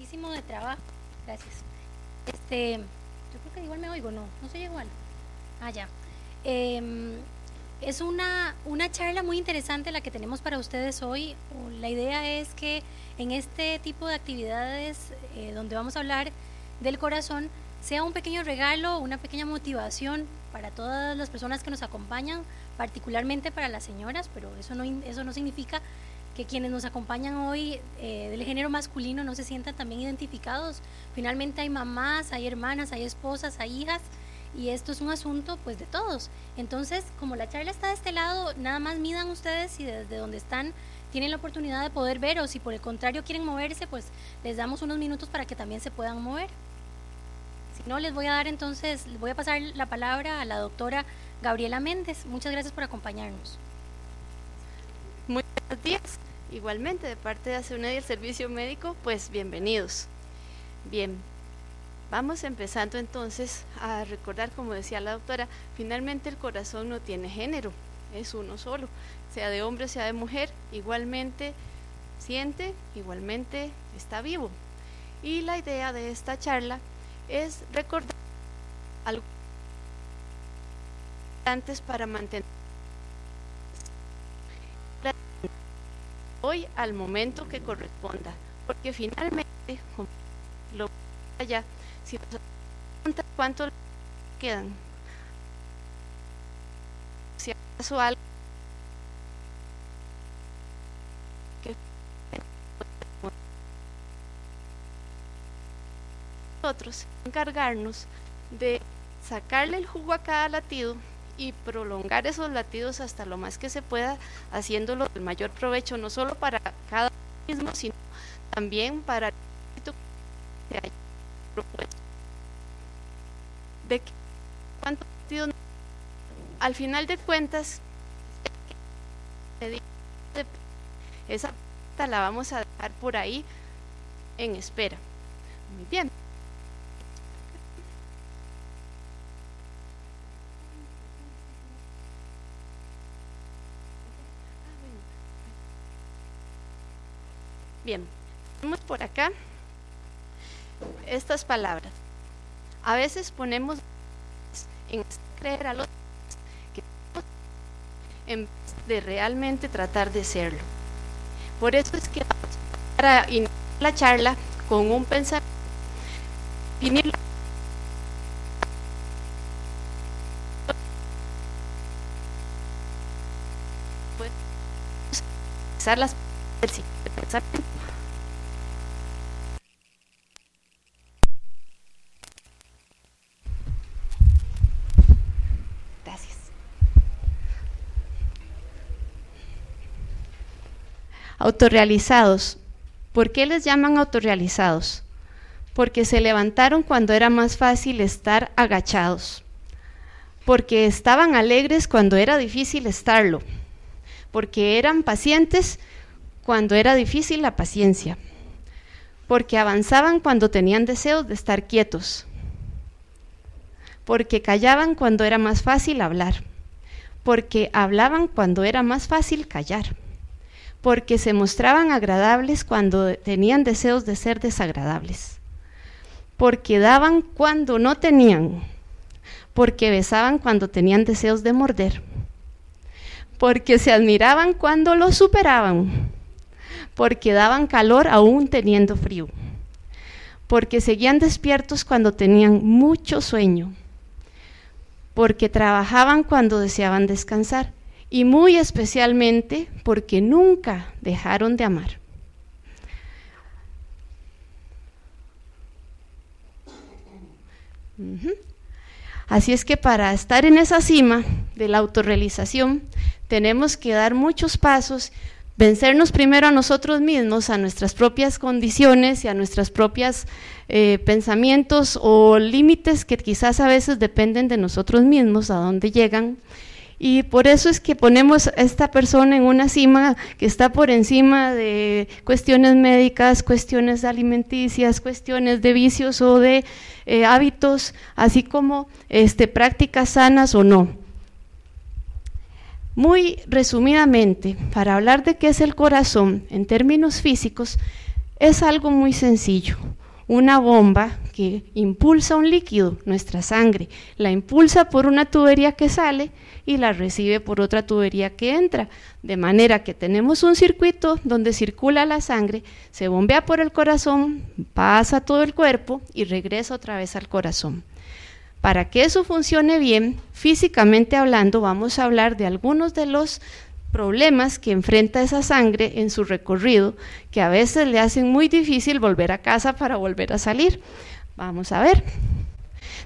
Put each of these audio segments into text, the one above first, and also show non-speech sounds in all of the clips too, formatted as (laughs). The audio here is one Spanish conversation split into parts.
muchísimo de trabajo. Gracias. Este, yo creo que igual me oigo, no, no soy igual. Ah, ya. Em, es una, charla muy interesante la que tenemos para ustedes hoy. La idea es que en este tipo de actividades eh, donde vamos a hablar del corazón sea un pequeño regalo, una pequeña motivación para todas las personas que nos acompañan, particularmente para las señoras, pero eso no, eso no significa que quienes nos acompañan hoy eh, del género masculino no se sientan también identificados. Finalmente hay mamás, hay hermanas, hay esposas, hay hijas y esto es un asunto pues de todos. Entonces, como la charla está de este lado, nada más midan ustedes si desde donde están tienen la oportunidad de poder ver o si por el contrario quieren moverse, pues les damos unos minutos para que también se puedan mover. Si no, les voy a dar entonces, les voy a pasar la palabra a la doctora Gabriela Méndez. Muchas gracias por acompañarnos. Muy buenos días. Igualmente, de parte de Aceuna y el Servicio Médico, pues bienvenidos. Bien, vamos empezando entonces a recordar, como decía la doctora, finalmente el corazón no tiene género, es uno solo, sea de hombre, sea de mujer, igualmente siente, igualmente está vivo. Y la idea de esta charla es recordar algo antes para mantener hoy al momento que corresponda, porque finalmente, lo allá, si nos cuántos cuánto quedan, si acaso algo que nosotros encargarnos de sacarle el jugo a cada latido y prolongar esos latidos hasta lo más que se pueda, haciéndolo del mayor provecho, no solo para cada mismo, sino también para el de cuántos latidos al final de cuentas esa la vamos a dejar por ahí en espera muy bien Bien, tenemos por acá estas palabras. A veces ponemos en creer a los que en vez de realmente tratar de serlo. Por eso es que para iniciar la charla con un pensamiento, las pensamiento Autorrealizados. ¿Por qué les llaman autorrealizados? Porque se levantaron cuando era más fácil estar agachados. Porque estaban alegres cuando era difícil estarlo. Porque eran pacientes cuando era difícil la paciencia. Porque avanzaban cuando tenían deseos de estar quietos. Porque callaban cuando era más fácil hablar porque hablaban cuando era más fácil callar porque se mostraban agradables cuando tenían deseos de ser desagradables, porque daban cuando no tenían, porque besaban cuando tenían deseos de morder, porque se admiraban cuando lo superaban, porque daban calor aún teniendo frío, porque seguían despiertos cuando tenían mucho sueño, porque trabajaban cuando deseaban descansar y muy especialmente porque nunca dejaron de amar. Así es que para estar en esa cima de la autorrealización, tenemos que dar muchos pasos, vencernos primero a nosotros mismos, a nuestras propias condiciones y a nuestros propios eh, pensamientos o límites que quizás a veces dependen de nosotros mismos, a dónde llegan, y por eso es que ponemos a esta persona en una cima que está por encima de cuestiones médicas, cuestiones alimenticias, cuestiones de vicios o de eh, hábitos, así como este, prácticas sanas o no. Muy resumidamente, para hablar de qué es el corazón en términos físicos, es algo muy sencillo. Una bomba que impulsa un líquido, nuestra sangre, la impulsa por una tubería que sale y la recibe por otra tubería que entra. De manera que tenemos un circuito donde circula la sangre, se bombea por el corazón, pasa todo el cuerpo y regresa otra vez al corazón. Para que eso funcione bien, físicamente hablando, vamos a hablar de algunos de los problemas que enfrenta esa sangre en su recorrido, que a veces le hacen muy difícil volver a casa para volver a salir. Vamos a ver.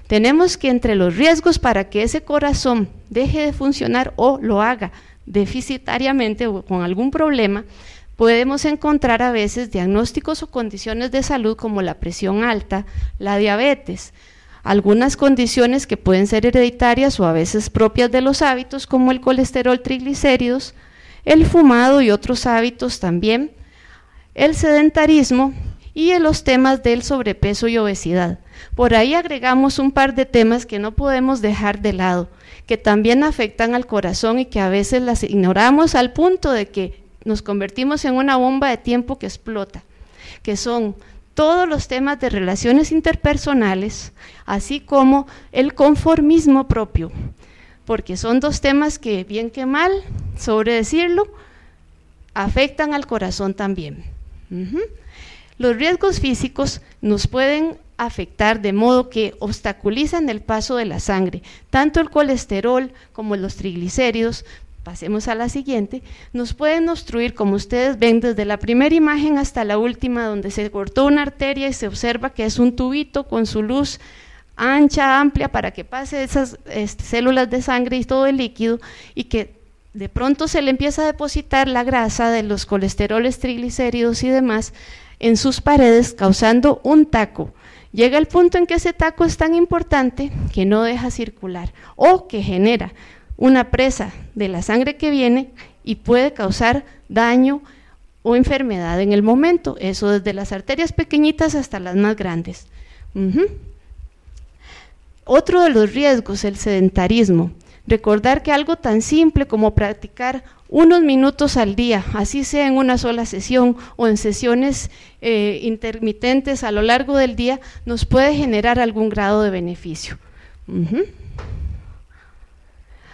Tenemos que entre los riesgos para que ese corazón deje de funcionar o lo haga deficitariamente o con algún problema, podemos encontrar a veces diagnósticos o condiciones de salud como la presión alta, la diabetes, algunas condiciones que pueden ser hereditarias o a veces propias de los hábitos como el colesterol, triglicéridos, el fumado y otros hábitos también, el sedentarismo y los temas del sobrepeso y obesidad. Por ahí agregamos un par de temas que no podemos dejar de lado, que también afectan al corazón y que a veces las ignoramos al punto de que nos convertimos en una bomba de tiempo que explota, que son todos los temas de relaciones interpersonales, así como el conformismo propio, porque son dos temas que, bien que mal, sobre decirlo, afectan al corazón también. Los riesgos físicos nos pueden afectar de modo que obstaculizan el paso de la sangre. Tanto el colesterol como los triglicéridos, pasemos a la siguiente, nos pueden obstruir, como ustedes ven, desde la primera imagen hasta la última, donde se cortó una arteria y se observa que es un tubito con su luz ancha, amplia, para que pase esas este, células de sangre y todo el líquido y que de pronto se le empieza a depositar la grasa de los colesteroles, triglicéridos y demás en sus paredes, causando un taco Llega el punto en que ese taco es tan importante que no deja circular o que genera una presa de la sangre que viene y puede causar daño o enfermedad en el momento, eso desde las arterias pequeñitas hasta las más grandes. Otro de los riesgos, el sedentarismo. Recordar que algo tan simple como practicar unos minutos al día, así sea en una sola sesión o en sesiones eh, intermitentes a lo largo del día, nos puede generar algún grado de beneficio.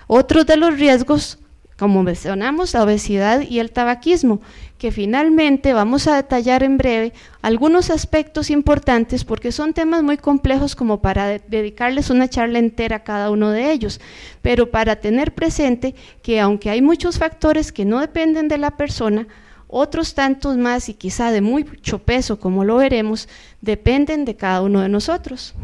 Otro de los riesgos como mencionamos, la obesidad y el tabaquismo, que finalmente vamos a detallar en breve algunos aspectos importantes porque son temas muy complejos como para dedicarles una charla entera a cada uno de ellos, pero para tener presente que aunque hay muchos factores que no dependen de la persona, otros tantos más y quizá de mucho peso, como lo veremos, dependen de cada uno de nosotros.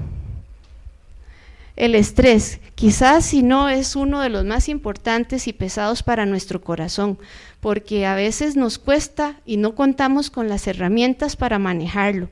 El estrés, quizás si no es uno de los más importantes y pesados para nuestro corazón, porque a veces nos cuesta y no contamos con las herramientas para manejarlo.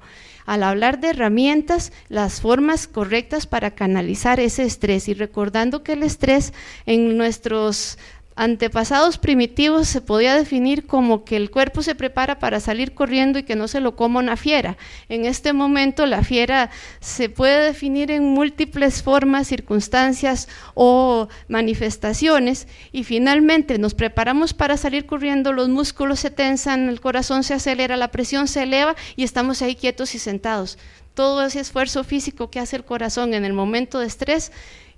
Al hablar de herramientas, las formas correctas para canalizar ese estrés y recordando que el estrés en nuestros antepasados primitivos se podía definir como que el cuerpo se prepara para salir corriendo y que no se lo coma una fiera. En este momento la fiera se puede definir en múltiples formas, circunstancias o manifestaciones y finalmente nos preparamos para salir corriendo, los músculos se tensan, el corazón se acelera, la presión se eleva y estamos ahí quietos y sentados. Todo ese esfuerzo físico que hace el corazón en el momento de estrés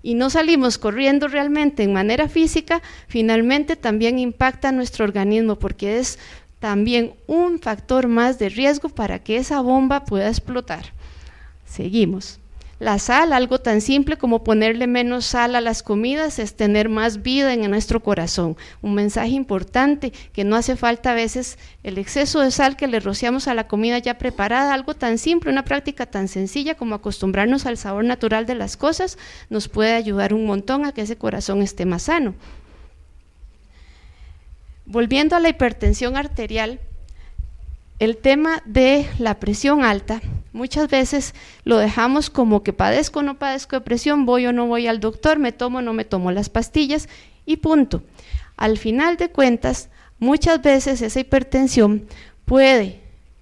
y no salimos corriendo realmente en manera física, finalmente también impacta nuestro organismo porque es también un factor más de riesgo para que esa bomba pueda explotar. Seguimos. La sal, algo tan simple como ponerle menos sal a las comidas, es tener más vida en nuestro corazón. Un mensaje importante que no hace falta a veces el exceso de sal que le rociamos a la comida ya preparada, algo tan simple, una práctica tan sencilla como acostumbrarnos al sabor natural de las cosas, nos puede ayudar un montón a que ese corazón esté más sano. Volviendo a la hipertensión arterial, el tema de la presión alta, muchas veces lo dejamos como que padezco o no padezco de presión, voy o no voy al doctor, me tomo o no me tomo las pastillas y punto. Al final de cuentas, muchas veces esa hipertensión puede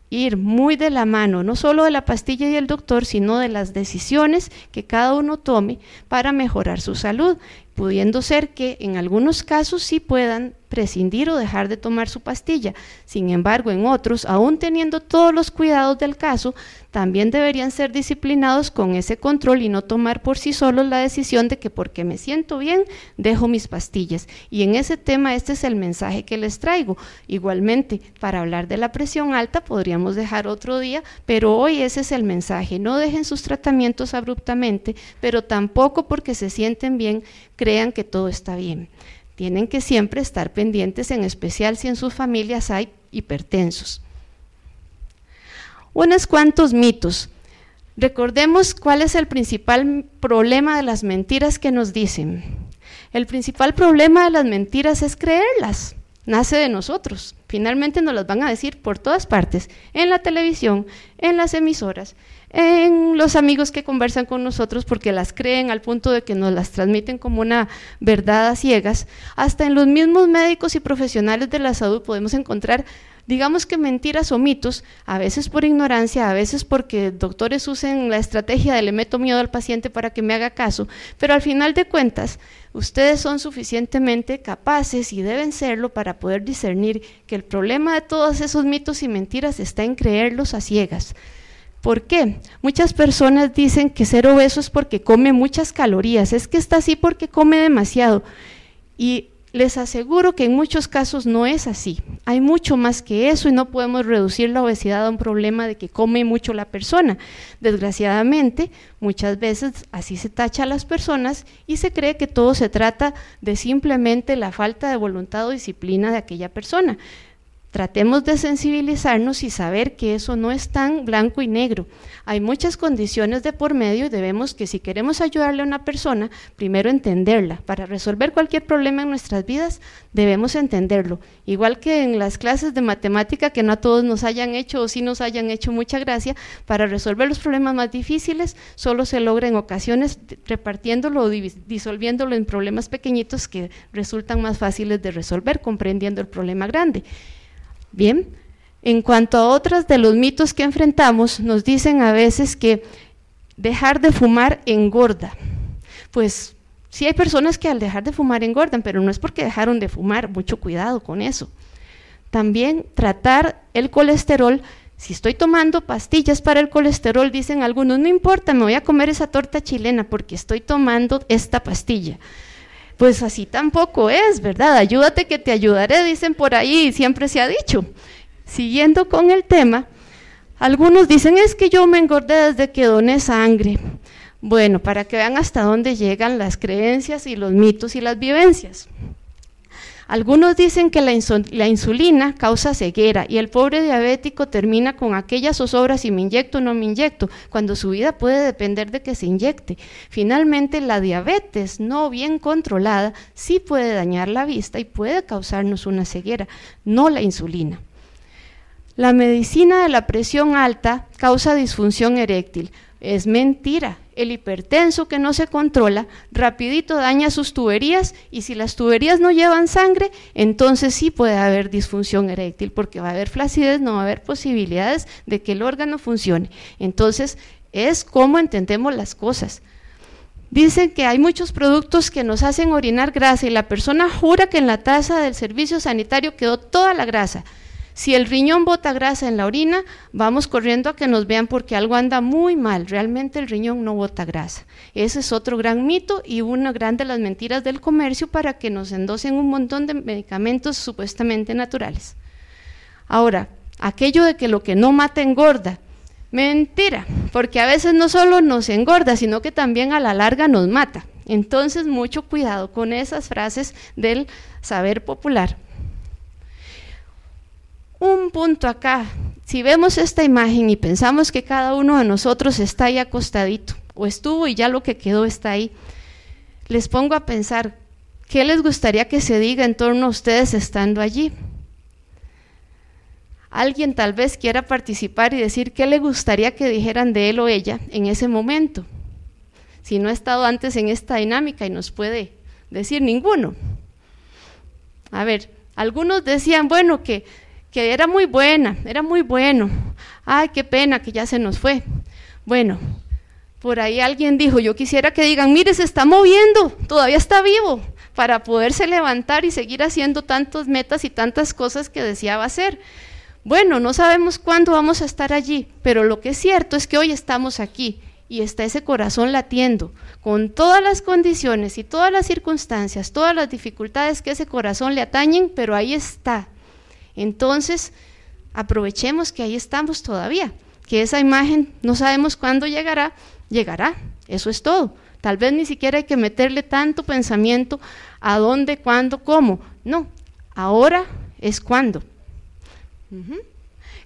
ir muy de la mano, no solo de la pastilla y el doctor, sino de las decisiones que cada uno tome para mejorar su salud, pudiendo ser que en algunos casos sí puedan prescindir o dejar de tomar su pastilla. Sin embargo, en otros, aún teniendo todos los cuidados del caso, también deberían ser disciplinados con ese control y no tomar por sí solos la decisión de que porque me siento bien, dejo mis pastillas. Y en ese tema este es el mensaje que les traigo. Igualmente, para hablar de la presión alta podríamos dejar otro día, pero hoy ese es el mensaje. No dejen sus tratamientos abruptamente, pero tampoco porque se sienten bien crean que todo está bien. Tienen que siempre estar pendientes, en especial si en sus familias hay hipertensos. Unos cuantos mitos. Recordemos cuál es el principal problema de las mentiras que nos dicen. El principal problema de las mentiras es creerlas, nace de nosotros. Finalmente nos las van a decir por todas partes, en la televisión, en las emisoras, en los amigos que conversan con nosotros porque las creen al punto de que nos las transmiten como una verdad a ciegas, hasta en los mismos médicos y profesionales de la salud podemos encontrar Digamos que mentiras o mitos, a veces por ignorancia, a veces porque doctores usen la estrategia de le meto miedo al paciente para que me haga caso, pero al final de cuentas, ustedes son suficientemente capaces y deben serlo para poder discernir que el problema de todos esos mitos y mentiras está en creerlos a ciegas. ¿Por qué? Muchas personas dicen que ser obeso es porque come muchas calorías, es que está así porque come demasiado. Y les aseguro que en muchos casos no es así. Hay mucho más que eso y no podemos reducir la obesidad a un problema de que come mucho la persona. Desgraciadamente, muchas veces así se tacha a las personas y se cree que todo se trata de simplemente la falta de voluntad o disciplina de aquella persona. Tratemos de sensibilizarnos y saber que eso no es tan blanco y negro. Hay muchas condiciones de por medio y debemos que si queremos ayudarle a una persona, primero entenderla. Para resolver cualquier problema en nuestras vidas, debemos entenderlo. Igual que en las clases de matemática que no a todos nos hayan hecho o sí nos hayan hecho mucha gracia, para resolver los problemas más difíciles solo se logra en ocasiones repartiéndolo o disolviéndolo en problemas pequeñitos que resultan más fáciles de resolver comprendiendo el problema grande. Bien, en cuanto a otros de los mitos que enfrentamos, nos dicen a veces que dejar de fumar engorda. Pues sí hay personas que al dejar de fumar engordan, pero no es porque dejaron de fumar, mucho cuidado con eso. También tratar el colesterol si estoy tomando pastillas para el colesterol, dicen algunos, no importa, me voy a comer esa torta chilena porque estoy tomando esta pastilla. Pues así tampoco es, ¿verdad? Ayúdate que te ayudaré, dicen por ahí, siempre se ha dicho. Siguiendo con el tema, algunos dicen es que yo me engordé desde que doné sangre. Bueno, para que vean hasta dónde llegan las creencias y los mitos y las vivencias. Algunos dicen que la, insulina causa ceguera y el pobre diabético termina con aquellas zozobras si me inyecto o no me inyecto, cuando su vida puede depender de que se inyecte. Finalmente, la diabetes no bien controlada sí puede dañar la vista y puede causarnos una ceguera, no la insulina. La medicina de la presión alta causa disfunción eréctil. Es mentira. El hipertenso que no se controla rapidito daña sus tuberías y si las tuberías no llevan sangre, entonces sí puede haber disfunción eréctil porque va a haber flacidez, no va a haber posibilidades de que el órgano funcione. Entonces es como entendemos las cosas. Dicen que hay muchos productos que nos hacen orinar grasa y la persona jura que en la taza del servicio sanitario quedó toda la grasa. Si el riñón bota grasa en la orina, vamos corriendo a que nos vean porque algo anda muy mal. Realmente el riñón no bota grasa. Ese es otro gran mito y una gran de las mentiras del comercio para que nos endosen un montón de medicamentos supuestamente naturales. Ahora, aquello de que lo que no mata engorda. Mentira, porque a veces no solo nos engorda, sino que también a la larga nos mata. Entonces, mucho cuidado con esas frases del saber popular un punto acá. Si vemos esta imagen y pensamos que cada uno de nosotros está ahí acostadito, o estuvo y ya lo que quedó está ahí, les pongo a pensar, ¿qué les gustaría que se diga en torno a ustedes estando allí? Alguien tal vez quiera participar y decir qué le gustaría que dijeran de él o ella en ese momento. Si no ha estado antes en esta dinámica y nos puede decir ninguno. A ver, algunos decían, bueno, que que era muy buena, era muy bueno. Ay, qué pena que ya se nos fue. Bueno, por ahí alguien dijo, yo quisiera que digan, mire, se está moviendo, todavía está vivo, para poderse levantar y seguir haciendo tantas metas y tantas cosas que deseaba hacer. Bueno, no sabemos cuándo vamos a estar allí, pero lo que es cierto es que hoy estamos aquí y está ese corazón latiendo, con todas las condiciones y todas las circunstancias, todas las dificultades que ese corazón le atañen, pero ahí está, entonces, aprovechemos que ahí estamos todavía, que esa imagen no sabemos cuándo llegará, llegará, eso es todo. Tal vez ni siquiera hay que meterle tanto pensamiento a dónde, cuándo, cómo. No, ahora es cuándo.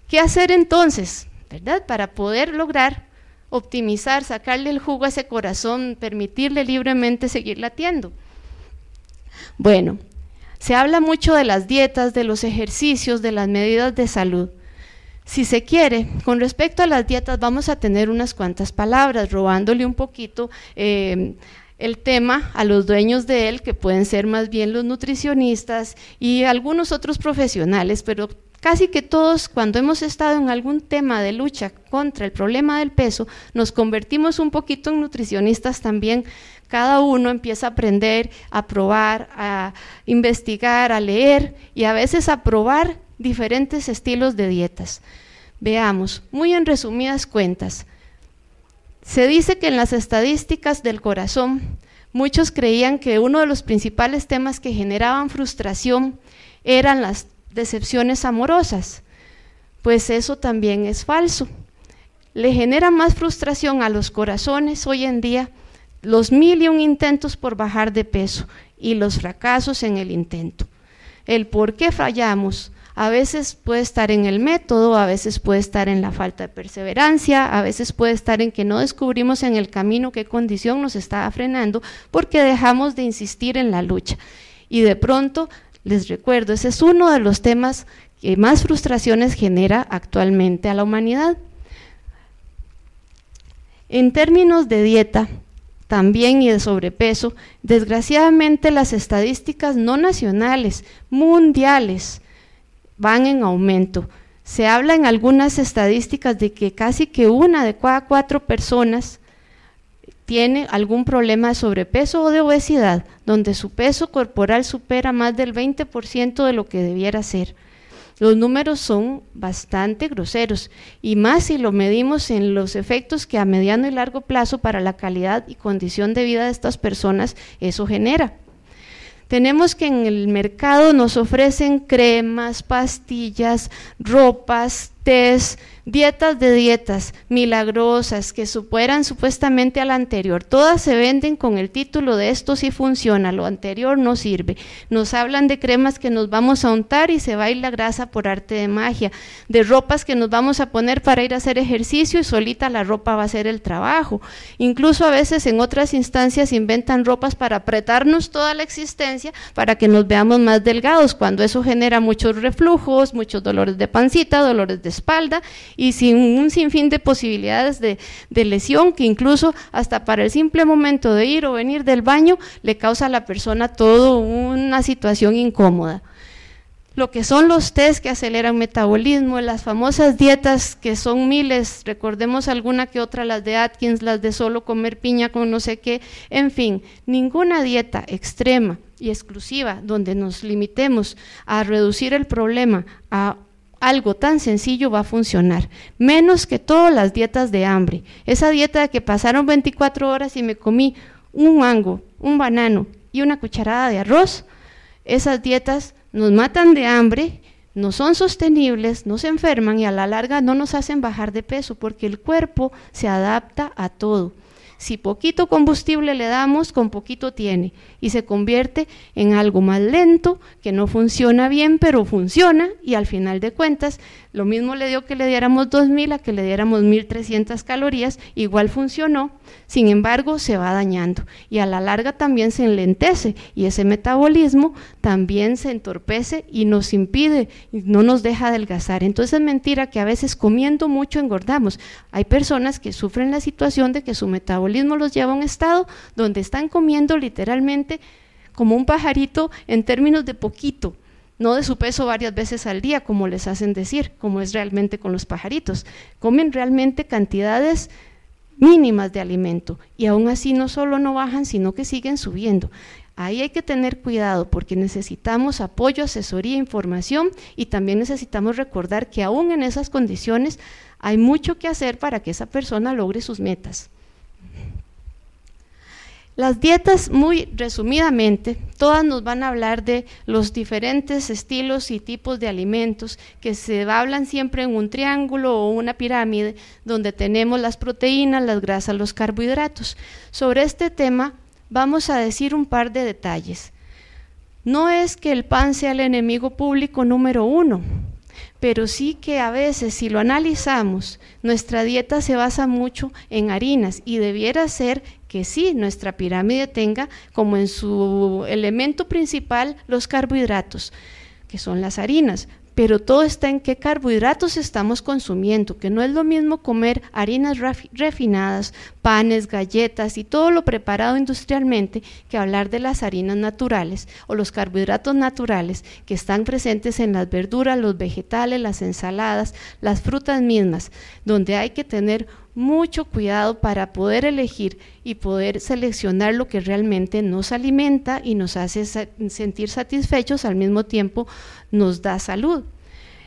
¿Qué hacer entonces, verdad? Para poder lograr optimizar, sacarle el jugo a ese corazón, permitirle libremente seguir latiendo. Bueno, se habla mucho de las dietas, de los ejercicios, de las medidas de salud. Si se quiere, con respecto a las dietas vamos a tener unas cuantas palabras, robándole un poquito eh, el tema a los dueños de él, que pueden ser más bien los nutricionistas y algunos otros profesionales, pero Casi que todos, cuando hemos estado en algún tema de lucha contra el problema del peso, nos convertimos un poquito en nutricionistas también. Cada uno empieza a aprender, a probar, a investigar, a leer y a veces a probar diferentes estilos de dietas. Veamos, muy en resumidas cuentas, se dice que en las estadísticas del corazón, muchos creían que uno de los principales temas que generaban frustración eran las decepciones amorosas, pues eso también es falso. Le genera más frustración a los corazones hoy en día los mil y un intentos por bajar de peso y los fracasos en el intento. El por qué fallamos a veces puede estar en el método, a veces puede estar en la falta de perseverancia, a veces puede estar en que no descubrimos en el camino qué condición nos está frenando porque dejamos de insistir en la lucha. Y de pronto les recuerdo, ese es uno de los temas que más frustraciones genera actualmente a la humanidad. En términos de dieta, también y de sobrepeso, desgraciadamente las estadísticas no nacionales, mundiales, van en aumento. Se habla en algunas estadísticas de que casi que una de cada cuatro personas tiene algún problema de sobrepeso o de obesidad, donde su peso corporal supera más del 20% de lo que debiera ser. Los números son bastante groseros, y más si lo medimos en los efectos que a mediano y largo plazo para la calidad y condición de vida de estas personas eso genera. Tenemos que en el mercado nos ofrecen cremas, pastillas, ropas, test, dietas de dietas milagrosas que superan supuestamente a la anterior. Todas se venden con el título de esto sí funciona, lo anterior no sirve. Nos hablan de cremas que nos vamos a untar y se va a ir la grasa por arte de magia, de ropas que nos vamos a poner para ir a hacer ejercicio y solita la ropa va a hacer el trabajo. Incluso a veces en otras instancias inventan ropas para apretarnos toda la existencia para que nos veamos más delgados, cuando eso genera muchos reflujos, muchos dolores de pancita, dolores de espalda y sin un sinfín de posibilidades de, de lesión que incluso hasta para el simple momento de ir o venir del baño le causa a la persona toda una situación incómoda lo que son los test que aceleran metabolismo, las famosas dietas que son miles, recordemos alguna que otra, las de Atkins, las de solo comer piña con no sé qué, en fin, ninguna dieta extrema y exclusiva donde nos limitemos a reducir el problema a algo tan sencillo va a funcionar, menos que todas las dietas de hambre. Esa dieta de que pasaron 24 horas y me comí un mango, un banano y una cucharada de arroz, esas dietas nos matan de hambre, no son sostenibles, nos enferman y a la larga no nos hacen bajar de peso porque el cuerpo se adapta a todo. Si poquito combustible le damos, con poquito tiene y se convierte en algo más lento, que no funciona bien, pero funciona y al final de cuentas, lo mismo le dio que le diéramos 2.000 a que le diéramos 1.300 calorías, igual funcionó, sin embargo se va dañando y a la larga también se enlentece y ese metabolismo también se entorpece y nos impide, no nos deja adelgazar. Entonces es mentira que a veces comiendo mucho engordamos. Hay personas que sufren la situación de que su metabolismo los lleva a un estado donde están comiendo literalmente como un pajarito en términos de poquito, no de su peso varias veces al día, como les hacen decir, como es realmente con los pajaritos. Comen realmente cantidades mínimas de alimento y aún así no solo no bajan, sino que siguen subiendo. Ahí hay que tener cuidado porque necesitamos apoyo, asesoría, información y también necesitamos recordar que aún en esas condiciones hay mucho que hacer para que esa persona logre sus metas. Las dietas, muy resumidamente, todas nos van a hablar de los diferentes estilos y tipos de alimentos que se hablan siempre en un triángulo o una pirámide donde tenemos las proteínas, las grasas, los carbohidratos. Sobre este tema vamos a decir un par de detalles. No es que el pan sea el enemigo público número uno, pero sí que a veces si lo analizamos, nuestra dieta se basa mucho en harinas y debiera ser que sí, nuestra pirámide tenga como en su elemento principal los carbohidratos, que son las harinas, pero todo está en qué carbohidratos estamos consumiendo, que no es lo mismo comer harinas refinadas, panes, galletas y todo lo preparado industrialmente que hablar de las harinas naturales o los carbohidratos naturales que están presentes en las verduras, los vegetales, las ensaladas, las frutas mismas, donde hay que tener mucho cuidado para poder elegir y poder seleccionar lo que realmente nos alimenta y nos hace sentir satisfechos, al mismo tiempo nos da salud.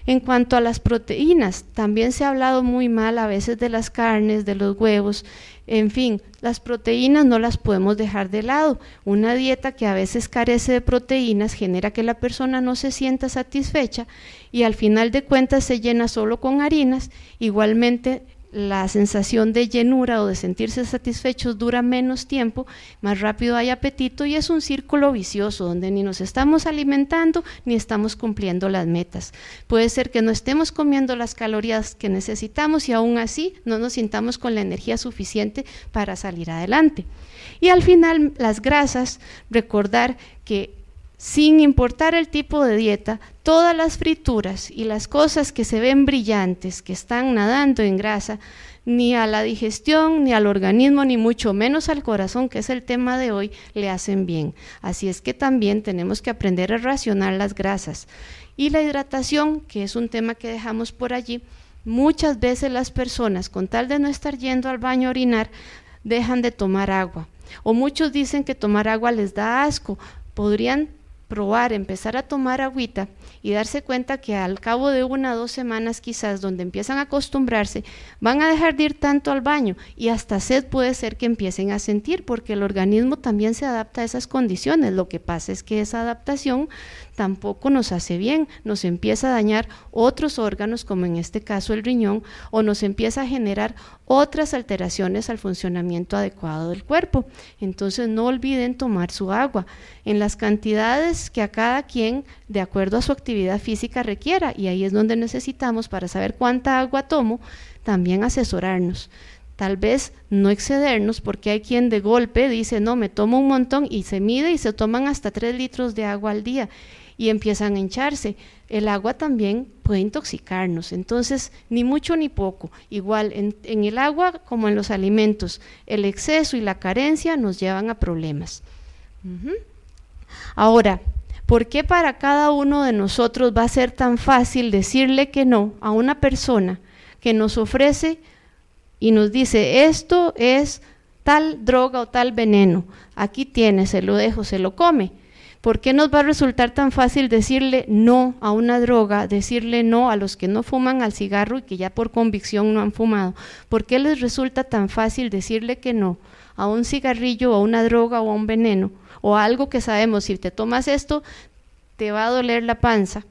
En cuanto a las proteínas, también se ha hablado muy mal a veces de las carnes, de los huevos, en fin, las proteínas no las podemos dejar de lado. Una dieta que a veces carece de proteínas genera que la persona no se sienta satisfecha y al final de cuentas se llena solo con harinas, igualmente la sensación de llenura o de sentirse satisfechos dura menos tiempo, más rápido hay apetito y es un círculo vicioso donde ni nos estamos alimentando ni estamos cumpliendo las metas. Puede ser que no estemos comiendo las calorías que necesitamos y aún así no nos sintamos con la energía suficiente para salir adelante. Y al final las grasas, recordar que sin importar el tipo de dieta, todas las frituras y las cosas que se ven brillantes, que están nadando en grasa, ni a la digestión, ni al organismo, ni mucho menos al corazón, que es el tema de hoy, le hacen bien. Así es que también tenemos que aprender a racionar las grasas. Y la hidratación, que es un tema que dejamos por allí, muchas veces las personas, con tal de no estar yendo al baño a orinar, dejan de tomar agua. O muchos dicen que tomar agua les da asco. Podrían probar, empezar a tomar agüita y darse cuenta que al cabo de una o dos semanas quizás, donde empiezan a acostumbrarse, van a dejar de ir tanto al baño y hasta sed puede ser que empiecen a sentir porque el organismo también se adapta a esas condiciones. Lo que pasa es que esa adaptación tampoco nos hace bien, nos empieza a dañar otros órganos, como en este caso el riñón, o nos empieza a generar otras alteraciones al funcionamiento adecuado del cuerpo. Entonces no olviden tomar su agua en las cantidades que a cada quien, de acuerdo a su actividad física, requiera. Y ahí es donde necesitamos, para saber cuánta agua tomo, también asesorarnos tal vez no excedernos, porque hay quien de golpe dice, no, me tomo un montón y se mide y se toman hasta 3 litros de agua al día y empiezan a hincharse. El agua también puede intoxicarnos, entonces ni mucho ni poco. Igual en, el agua como en los alimentos, el exceso y la carencia nos llevan a problemas. Ahora, ¿por qué para cada uno de nosotros va a ser tan fácil decirle que no a una persona que nos ofrece y nos dice, esto es tal droga o tal veneno, aquí tiene, se lo dejo, se lo come? ¿Por qué nos va a resultar tan fácil decirle no a una droga, decirle no a los que no fuman al cigarro y que ya por convicción no han fumado? ¿Por qué les resulta tan fácil decirle que no a un cigarrillo, a una droga o a un veneno? O a algo que sabemos, si te tomas esto, te va a doler la panza.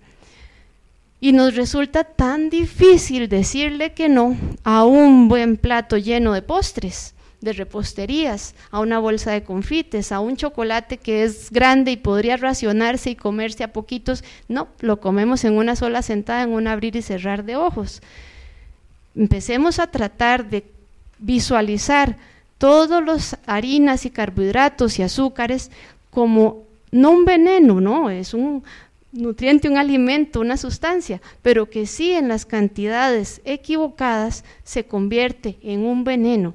Y nos resulta tan difícil decirle que no a un buen plato lleno de postres de reposterías, a una bolsa de confites, a un chocolate que es grande y podría racionarse y comerse a poquitos. No, lo comemos en una sola sentada, en un abrir y cerrar de ojos. Empecemos a tratar de visualizar todos los harinas y carbohidratos y azúcares como no un veneno, no, es un nutriente, un alimento, una sustancia, pero que sí en las cantidades equivocadas se convierte en un veneno.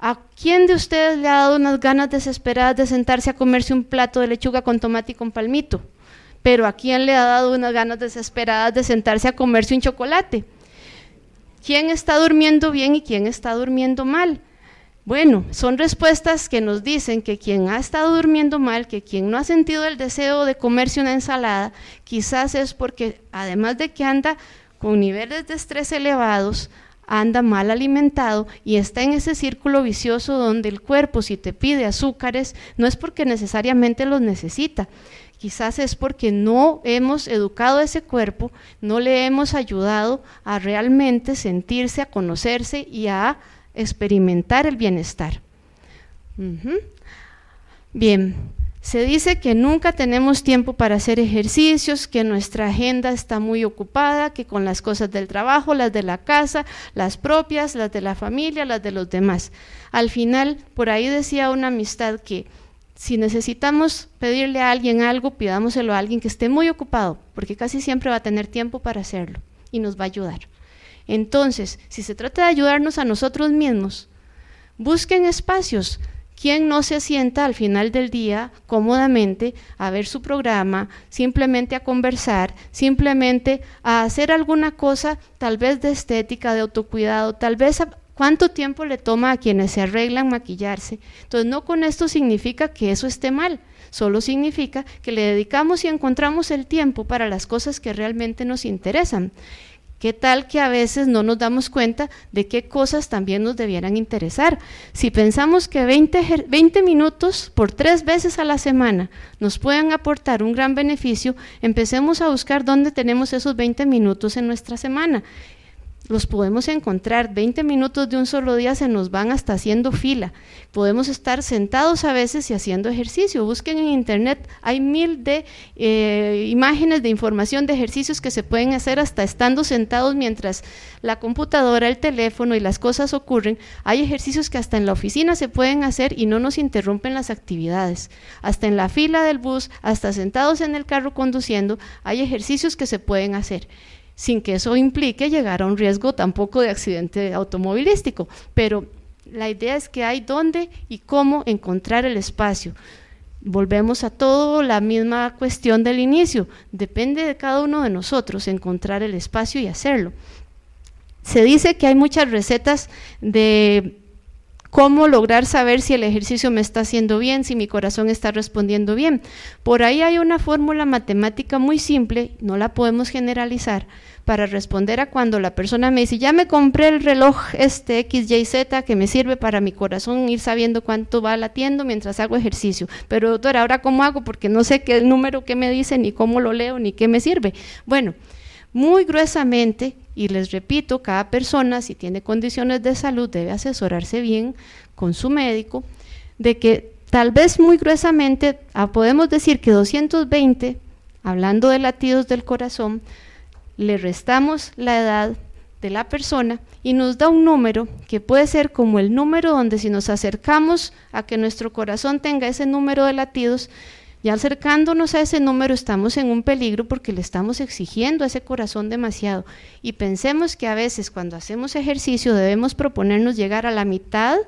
¿A quién de ustedes le ha dado unas ganas desesperadas de sentarse a comerse un plato de lechuga con tomate y con palmito? Pero ¿a quién le ha dado unas ganas desesperadas de sentarse a comerse un chocolate? ¿Quién está durmiendo bien y quién está durmiendo mal? Bueno, son respuestas que nos dicen que quien ha estado durmiendo mal, que quien no ha sentido el deseo de comerse una ensalada, quizás es porque además de que anda con niveles de estrés elevados, anda mal alimentado y está en ese círculo vicioso donde el cuerpo si te pide azúcares no es porque necesariamente los necesita, quizás es porque no hemos educado a ese cuerpo, no le hemos ayudado a realmente sentirse, a conocerse y a experimentar el bienestar. Bien, se dice que nunca tenemos tiempo para hacer ejercicios, que nuestra agenda está muy ocupada, que con las cosas del trabajo, las de la casa, las propias, las de la familia, las de los demás. Al final, por ahí decía una amistad que si necesitamos pedirle a alguien algo, pidámoselo a alguien que esté muy ocupado, porque casi siempre va a tener tiempo para hacerlo y nos va a ayudar. Entonces, si se trata de ayudarnos a nosotros mismos, busquen espacios, ¿Quién no se sienta al final del día cómodamente a ver su programa, simplemente a conversar, simplemente a hacer alguna cosa tal vez de estética, de autocuidado, tal vez cuánto tiempo le toma a quienes se arreglan maquillarse? Entonces, no con esto significa que eso esté mal, solo significa que le dedicamos y encontramos el tiempo para las cosas que realmente nos interesan. ¿Qué tal que a veces no nos damos cuenta de qué cosas también nos debieran interesar? Si pensamos que 20, minutos por tres veces a la semana nos pueden aportar un gran beneficio, empecemos a buscar dónde tenemos esos 20 minutos en nuestra semana los podemos encontrar. 20 minutos de un solo día se nos van hasta haciendo fila. Podemos estar sentados a veces y haciendo ejercicio. Busquen en internet, hay mil de eh, imágenes de información de ejercicios que se pueden hacer hasta estando sentados mientras la computadora, el teléfono y las cosas ocurren. Hay ejercicios que hasta en la oficina se pueden hacer y no nos interrumpen las actividades. Hasta en la fila del bus, hasta sentados en el carro conduciendo, hay ejercicios que se pueden hacer sin que eso implique llegar a un riesgo tampoco de accidente automovilístico. Pero la idea es que hay dónde y cómo encontrar el espacio. Volvemos a todo la misma cuestión del inicio. Depende de cada uno de nosotros encontrar el espacio y hacerlo. Se dice que hay muchas recetas de cómo lograr saber si el ejercicio me está haciendo bien, si mi corazón está respondiendo bien. Por ahí hay una fórmula matemática muy simple, no la podemos generalizar, para responder a cuando la persona me dice, ya me compré el reloj este XYZ que me sirve para mi corazón ir sabiendo cuánto va latiendo mientras hago ejercicio. Pero doctor ¿ahora cómo hago? Porque no sé qué número que me dice, ni cómo lo leo, ni qué me sirve. Bueno, muy gruesamente y les repito, cada persona si tiene condiciones de salud debe asesorarse bien con su médico de que tal vez muy gruesamente ah, podemos decir que 220, hablando de latidos del corazón, le restamos la edad de la persona y nos da un número que puede ser como el número donde si nos acercamos a que nuestro corazón tenga ese número de latidos, ya acercándonos a ese número estamos en un peligro porque le estamos exigiendo a ese corazón demasiado. Y pensemos que a veces cuando hacemos ejercicio debemos proponernos llegar a la mitad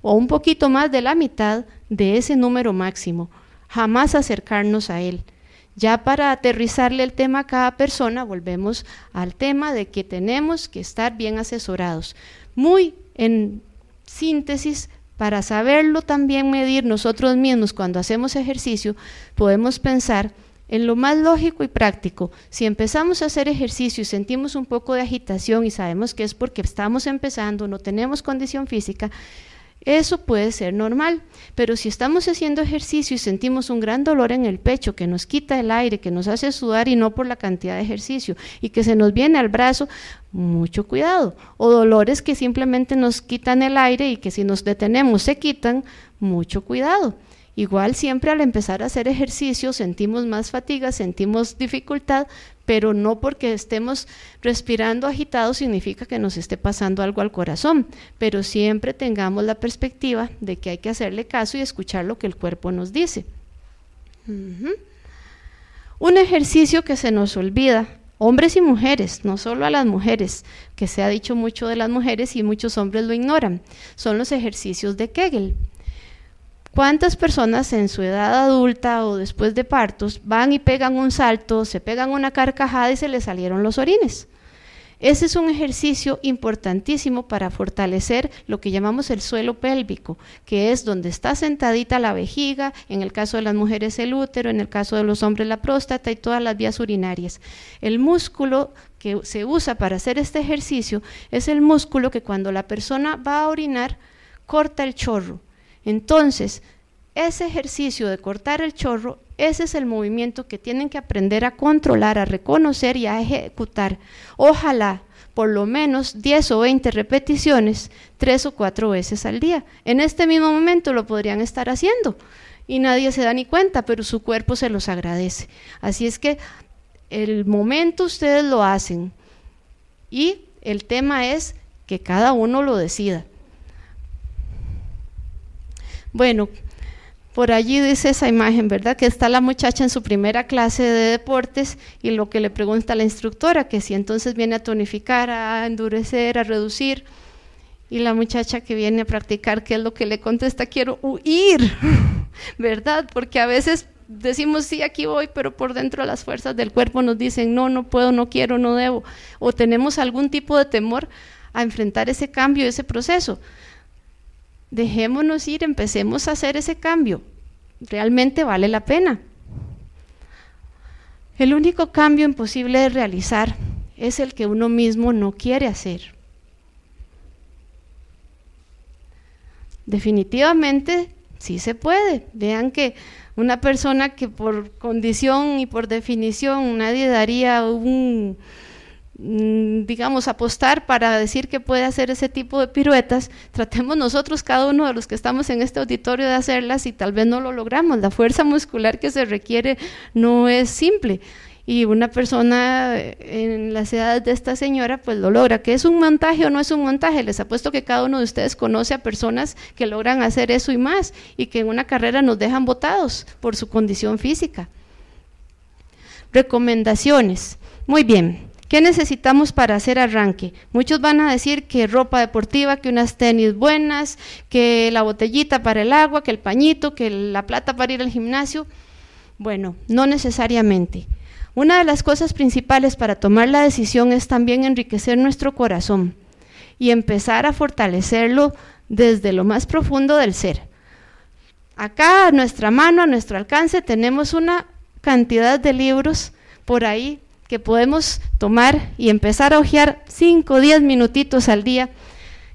o un poquito más de la mitad de ese número máximo, jamás acercarnos a él. Ya para aterrizarle el tema a cada persona, volvemos al tema de que tenemos que estar bien asesorados. Muy en síntesis, para saberlo también medir nosotros mismos cuando hacemos ejercicio, podemos pensar en lo más lógico y práctico, si empezamos a hacer ejercicio y sentimos un poco de agitación y sabemos que es porque estamos empezando, no tenemos condición física, eso puede ser normal, pero si estamos haciendo ejercicio y sentimos un gran dolor en el pecho que nos quita el aire, que nos hace sudar y no por la cantidad de ejercicio y que se nos viene al brazo, mucho cuidado. O dolores que simplemente nos quitan el aire y que si nos detenemos se quitan, mucho cuidado. Igual siempre al empezar a hacer ejercicio sentimos más fatiga, sentimos dificultad, pero no porque estemos respirando agitados significa que nos esté pasando algo al corazón, pero siempre tengamos la perspectiva de que hay que hacerle caso y escuchar lo que el cuerpo nos dice. Un ejercicio que se nos olvida, hombres y mujeres, no solo a las mujeres, que se ha dicho mucho de las mujeres y muchos hombres lo ignoran, son los ejercicios de Kegel. ¿Cuántas personas en su edad adulta o después de partos van y pegan un salto, se pegan una carcajada y se les salieron los orines? Ese es un ejercicio importantísimo para fortalecer lo que llamamos el suelo pélvico, que es donde está sentadita la vejiga, en el caso de las mujeres el útero, en el caso de los hombres la próstata y todas las vías urinarias. El músculo que se usa para hacer este ejercicio es el músculo que cuando la persona va a orinar corta el chorro entonces, ese ejercicio de cortar el chorro, ese es el movimiento que tienen que aprender a controlar, a reconocer y a ejecutar. Ojalá por lo menos 10 o 20 repeticiones, 3 o 4 veces al día. En este mismo momento lo podrían estar haciendo y nadie se da ni cuenta, pero su cuerpo se los agradece. Así es que el momento ustedes lo hacen y el tema es que cada uno lo decida. Bueno, por allí dice esa imagen, ¿verdad? Que está la muchacha en su primera clase de deportes y lo que le pregunta la instructora, que si entonces viene a tonificar, a endurecer, a reducir. Y la muchacha que viene a practicar, ¿qué es lo que le contesta? Quiero huir, (laughs) ¿verdad? Porque a veces decimos, sí, aquí voy, pero por dentro las fuerzas del cuerpo nos dicen, no, no puedo, no quiero, no debo. O tenemos algún tipo de temor a enfrentar ese cambio, ese proceso. Dejémonos ir, empecemos a hacer ese cambio. Realmente vale la pena. El único cambio imposible de realizar es el que uno mismo no quiere hacer. Definitivamente sí se puede. Vean que una persona que por condición y por definición nadie daría un, Mm, digamos, apostar para decir que puede hacer ese tipo de piruetas, tratemos nosotros, cada uno de los que estamos en este auditorio, de hacerlas y tal vez no lo logramos. La fuerza muscular que se requiere no es simple. Y una persona eh, en las edades de esta señora, pues lo logra. que es un montaje o no es un montaje? Les apuesto que cada uno de ustedes conoce a personas que logran hacer eso y más, y que en una carrera nos dejan botados por su condición física. Recomendaciones. Muy bien. ¿Qué necesitamos para hacer arranque? Muchos van a decir que ropa deportiva, que unas tenis buenas, que la botellita para el agua, que el pañito, que la plata para ir al gimnasio. Bueno, no necesariamente. Una de las cosas principales para tomar la decisión es también enriquecer nuestro corazón y empezar a fortalecerlo desde lo más profundo del ser. Acá a nuestra mano, a nuestro alcance, tenemos una cantidad de libros por ahí que podemos tomar y empezar a hojear 5 o 10 minutitos al día.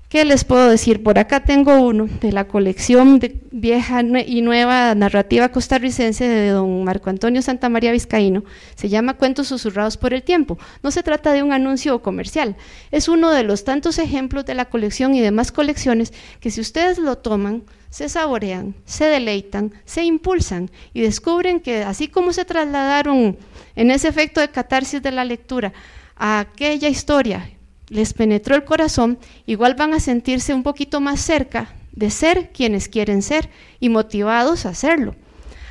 ¿Qué les puedo decir? Por acá tengo uno de la colección de vieja y nueva narrativa costarricense de don Marco Antonio Santa María Vizcaíno. Se llama Cuentos susurrados por el tiempo. No se trata de un anuncio comercial. Es uno de los tantos ejemplos de la colección y demás colecciones que si ustedes lo toman, se saborean, se deleitan, se impulsan y descubren que así como se trasladaron en ese efecto de catarsis de la lectura, a aquella historia les penetró el corazón, igual van a sentirse un poquito más cerca de ser quienes quieren ser y motivados a hacerlo.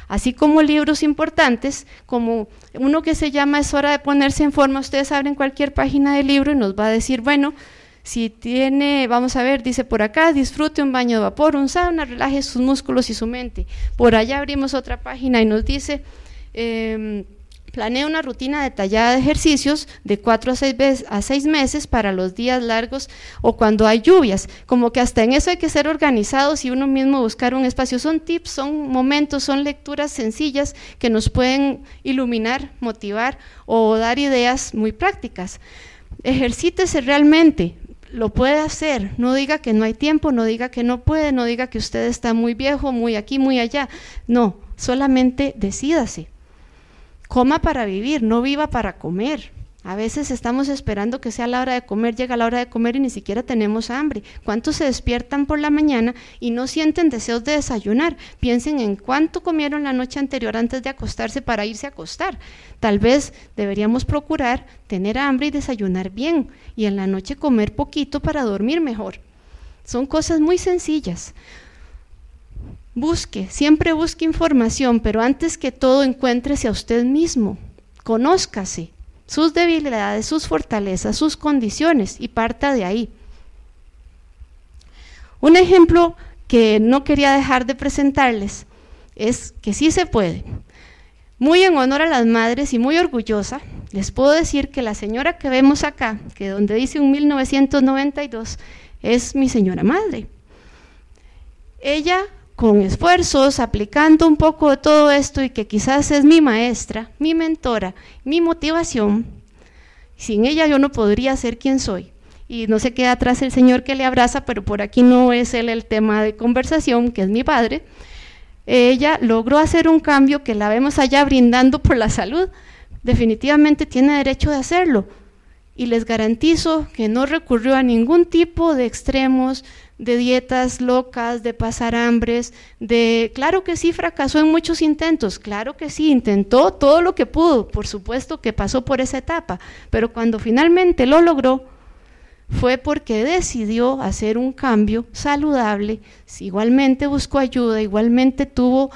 Así como libros importantes, como uno que se llama Es hora de ponerse en forma, ustedes abren cualquier página del libro y nos va a decir, bueno, si tiene, vamos a ver, dice por acá, disfrute un baño de vapor, un sauna, relaje sus músculos y su mente. Por allá abrimos otra página y nos dice... Em, Planea una rutina detallada de ejercicios de cuatro a seis meses para los días largos o cuando hay lluvias. Como que hasta en eso hay que ser organizados y uno mismo buscar un espacio. Son tips, son momentos, son lecturas sencillas que nos pueden iluminar, motivar o dar ideas muy prácticas. Ejercítese realmente, lo puede hacer, no diga que no hay tiempo, no diga que no puede, no diga que usted está muy viejo, muy aquí, muy allá, no, solamente decídase. Coma para vivir, no viva para comer. A veces estamos esperando que sea la hora de comer, llega la hora de comer y ni siquiera tenemos hambre. ¿Cuántos se despiertan por la mañana y no sienten deseos de desayunar? Piensen en cuánto comieron la noche anterior antes de acostarse para irse a acostar. Tal vez deberíamos procurar tener hambre y desayunar bien y en la noche comer poquito para dormir mejor. Son cosas muy sencillas. Busque, siempre busque información, pero antes que todo encuéntrese a usted mismo, conózcase sus debilidades, sus fortalezas, sus condiciones y parta de ahí. Un ejemplo que no quería dejar de presentarles es que sí se puede. Muy en honor a las madres y muy orgullosa, les puedo decir que la señora que vemos acá, que donde dice un 1992, es mi señora madre. Ella con esfuerzos, aplicando un poco de todo esto y que quizás es mi maestra, mi mentora, mi motivación, sin ella yo no podría ser quien soy. Y no se queda atrás el Señor que le abraza, pero por aquí no es él el tema de conversación, que es mi padre. Ella logró hacer un cambio que la vemos allá brindando por la salud. Definitivamente tiene derecho de hacerlo y les garantizo que no recurrió a ningún tipo de extremos, de dietas locas, de pasar hambres, de claro que sí fracasó en muchos intentos, claro que sí intentó todo lo que pudo, por supuesto que pasó por esa etapa, pero cuando finalmente lo logró fue porque decidió hacer un cambio saludable, igualmente buscó ayuda, igualmente tuvo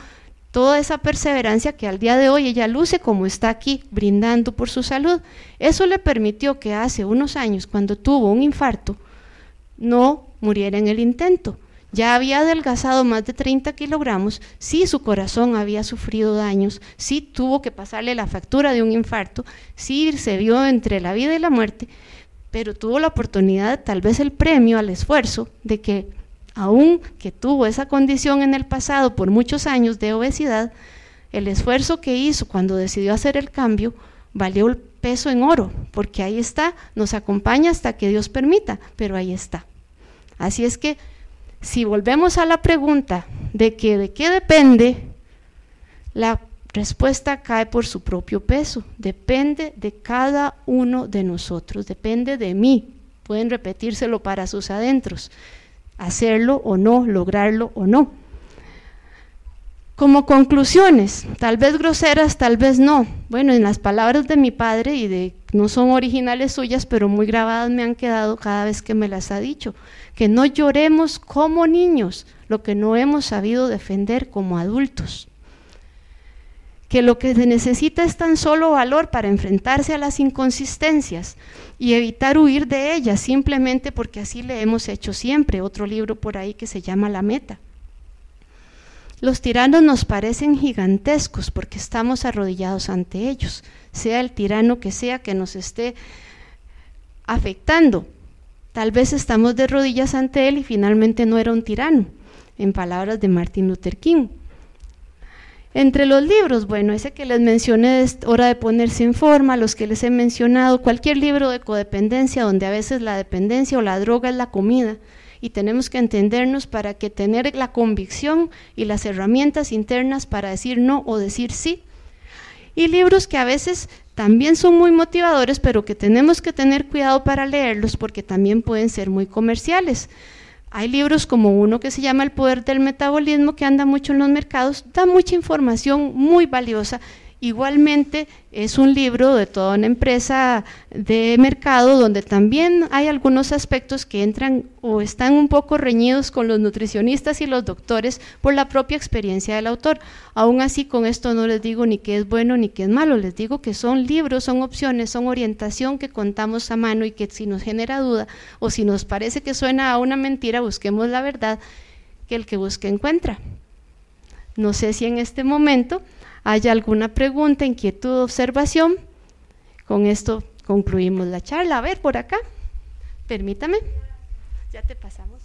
toda esa perseverancia que al día de hoy ella luce como está aquí, brindando por su salud. Eso le permitió que hace unos años, cuando tuvo un infarto, no muriera en el intento. Ya había adelgazado más de 30 kilogramos, sí su corazón había sufrido daños, sí tuvo que pasarle la factura de un infarto, sí se vio entre la vida y la muerte, pero tuvo la oportunidad, tal vez el premio al esfuerzo, de que Aun que tuvo esa condición en el pasado por muchos años de obesidad, el esfuerzo que hizo cuando decidió hacer el cambio valió el peso en oro, porque ahí está, nos acompaña hasta que Dios permita, pero ahí está. Así es que si volvemos a la pregunta de que de qué depende, la respuesta cae por su propio peso, depende de cada uno de nosotros, depende de mí. Pueden repetírselo para sus adentros hacerlo o no, lograrlo o no. Como conclusiones, tal vez groseras, tal vez no. Bueno, en las palabras de mi padre y de no son originales suyas, pero muy grabadas me han quedado cada vez que me las ha dicho, que no lloremos como niños lo que no hemos sabido defender como adultos que lo que se necesita es tan solo valor para enfrentarse a las inconsistencias y evitar huir de ellas simplemente porque así le hemos hecho siempre. Otro libro por ahí que se llama La Meta. Los tiranos nos parecen gigantescos porque estamos arrodillados ante ellos, sea el tirano que sea que nos esté afectando. Tal vez estamos de rodillas ante él y finalmente no era un tirano, en palabras de Martin Luther King. Entre los libros, bueno, ese que les mencioné es Hora de ponerse en forma, los que les he mencionado, cualquier libro de codependencia donde a veces la dependencia o la droga es la comida y tenemos que entendernos para que tener la convicción y las herramientas internas para decir no o decir sí. Y libros que a veces también son muy motivadores, pero que tenemos que tener cuidado para leerlos porque también pueden ser muy comerciales. Hay libros como uno que se llama El poder del metabolismo, que anda mucho en los mercados, da mucha información muy valiosa Igualmente, es un libro de toda una empresa de mercado donde también hay algunos aspectos que entran o están un poco reñidos con los nutricionistas y los doctores por la propia experiencia del autor. Aún así, con esto no les digo ni que es bueno ni qué es malo, les digo que son libros, son opciones, son orientación que contamos a mano y que si nos genera duda o si nos parece que suena a una mentira, busquemos la verdad que el que busque encuentra. No sé si en este momento ¿Hay alguna pregunta, inquietud, observación, con esto concluimos la charla. A ver, por acá, permítame. Ya te pasamos.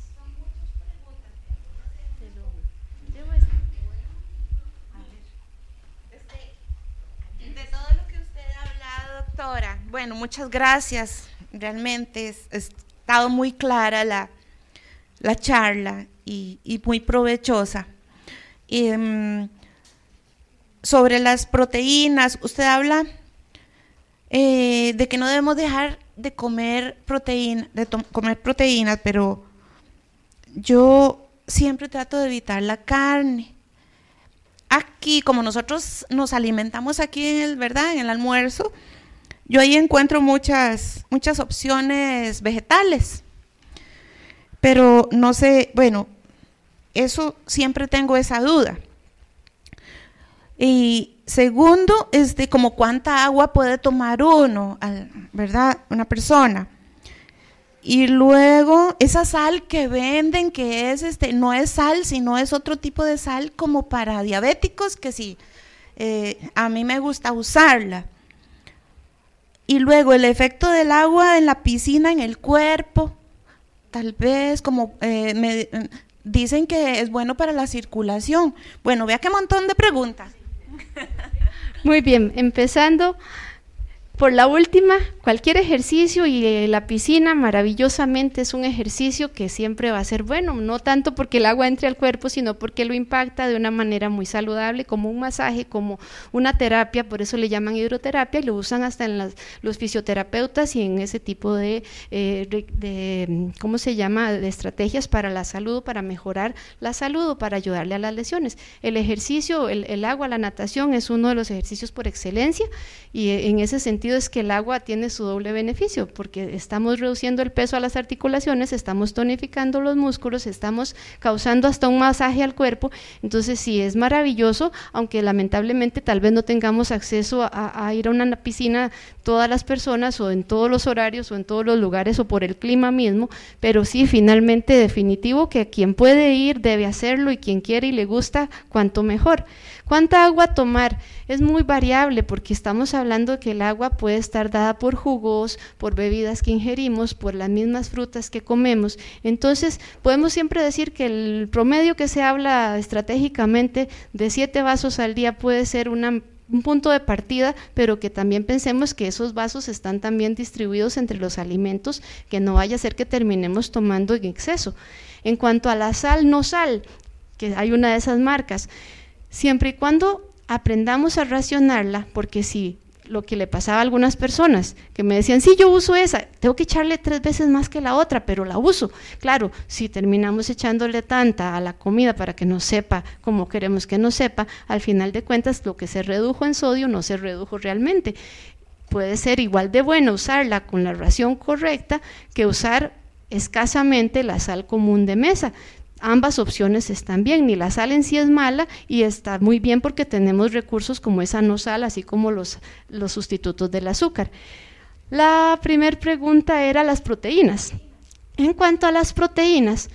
doctora, bueno, muchas gracias. Realmente es, estado muy clara la, charla y, muy provechosa. Y… Em, sobre las proteínas, usted habla eh, de que no debemos dejar de comer de comer proteínas, pero yo siempre trato de evitar la carne. Aquí, como nosotros nos alimentamos aquí en el, ¿verdad? En el almuerzo, yo ahí encuentro muchas, muchas opciones vegetales. Pero no sé, bueno, eso siempre tengo esa duda. Y segundo, este, como cuánta agua puede tomar uno, ¿verdad? Una persona. Y luego, esa sal que venden, que es este, no es sal, sino es otro tipo de sal como para diabéticos, que sí, eh, a mí me gusta usarla. Y luego el efecto del agua en la piscina, en el cuerpo, tal vez como eh, me, dicen que es bueno para la circulación. Bueno, vea qué montón de preguntas. Muy bien, empezando por la última, cualquier ejercicio y eh, la piscina maravillosamente es un ejercicio que siempre va a ser bueno, no tanto porque el agua entre al cuerpo, sino porque lo impacta de una manera muy saludable, como un masaje, como una terapia, por eso le llaman hidroterapia y lo usan hasta en los fisioterapeutas y en ese tipo de, eh, mm, ¿cómo se llama?, de estrategias para la salud, para mejorar la salud o para ayudarle a las lesiones. El ejercicio, el agua, la natación es uno de los ejercicios por excelencia y eh, en ese sentido es que el agua tiene su doble beneficio, porque estamos reduciendo el peso a las articulaciones, estamos tonificando los músculos, estamos causando hasta un masaje al cuerpo. Entonces sí, es maravilloso, aunque lamentablemente tal vez no tengamos acceso a, a ir a una piscina todas las personas o en todos los horarios o en todos los lugares o por el clima mismo, pero sí, finalmente definitivo que quien puede ir debe hacerlo y quien quiere y le gusta, cuanto mejor. ¿Cuánta agua tomar? Es muy variable porque estamos hablando que el agua puede estar dada por jugos, por bebidas que ingerimos, por las mismas frutas que comemos. Entonces, podemos siempre decir que el promedio que se habla estratégicamente de siete vasos al día puede ser un punto de partida, pero que también pensemos que esos vasos están también distribuidos entre los alimentos, que no vaya a ser que terminemos tomando en exceso. En cuanto a la sal, no sal, que hay una de esas marcas siempre y cuando aprendamos a racionarla, porque si lo que le pasaba a algunas personas que me decían, sí, yo uso esa, tengo que echarle tres veces más que la otra, pero la uso. Claro, si terminamos echándole tanta a la comida para que no sepa como queremos que no sepa, al final de cuentas lo que se redujo en sodio no se redujo realmente. Puede ser igual de bueno usarla con la ración correcta que usar escasamente la sal común de mesa ambas opciones están bien, ni la sal en sí es mala y está muy bien porque tenemos recursos como esa no sal, así como los, los sustitutos del azúcar. La primera pregunta era las proteínas. En cuanto a las proteínas,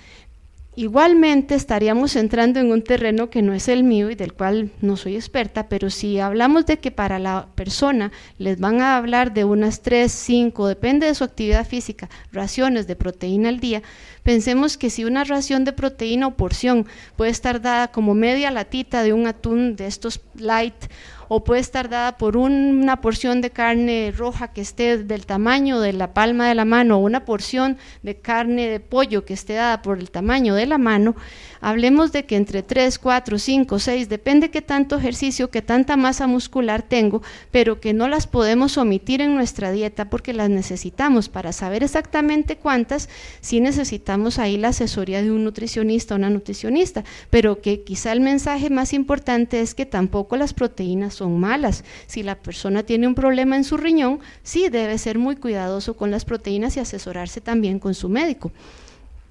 Igualmente estaríamos entrando en un terreno que no es el mío y del cual no soy experta, pero si hablamos de que para la persona les van a hablar de unas 3, 5, depende de su actividad física, raciones de proteína al día, pensemos que si una ración de proteína o porción puede estar dada como media latita de un atún de estos light o puede estar dada por una porción de carne roja que esté del tamaño de la palma de la mano o una porción de carne de pollo que esté dada por el tamaño de la mano, Hablemos de que entre 3, 4, 5, 6, depende qué tanto ejercicio, qué tanta masa muscular tengo, pero que no las podemos omitir en nuestra dieta porque las necesitamos. Para saber exactamente cuántas, sí necesitamos ahí la asesoría de un nutricionista, o una nutricionista, pero que quizá el mensaje más importante es que tampoco las proteínas son malas. Si la persona tiene un problema en su riñón, sí debe ser muy cuidadoso con las proteínas y asesorarse también con su médico.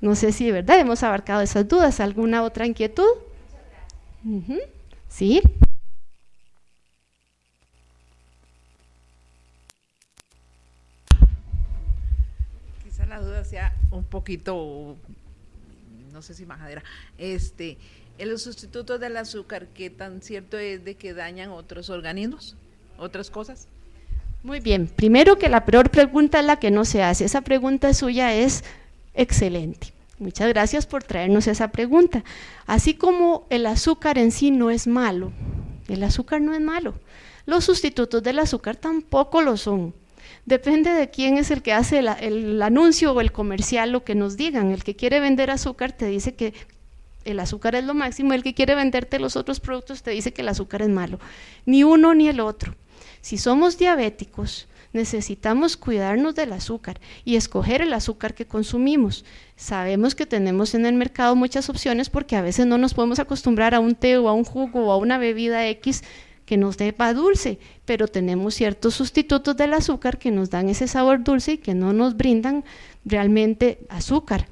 No sé si de verdad hemos abarcado esas dudas. ¿Alguna otra inquietud? Sí. Quizá la duda sea un poquito, no sé si majadera. Este, sustituto los del azúcar, ¿qué tan cierto es de que dañan otros organismos, otras cosas? Muy bien, primero que la peor pregunta es la que no se hace. Esa pregunta suya es Excelente. Muchas gracias por traernos esa pregunta. Así como el azúcar en sí no es malo, el azúcar no es malo. Los sustitutos del azúcar tampoco lo son. Depende de quién es el que hace el, anuncio o el comercial, lo que nos digan. El que quiere vender azúcar te dice que el azúcar es lo máximo, el que quiere venderte los otros productos te dice que el azúcar es malo. Ni uno ni el otro. Si somos diabéticos, necesitamos cuidarnos del azúcar y escoger el azúcar que consumimos. Sabemos que tenemos en el mercado muchas opciones porque a veces no nos podemos acostumbrar a un té o a un jugo o a una bebida X que nos dé dulce, pero tenemos ciertos sustitutos del azúcar que nos dan ese sabor dulce y que no nos brindan realmente azúcar.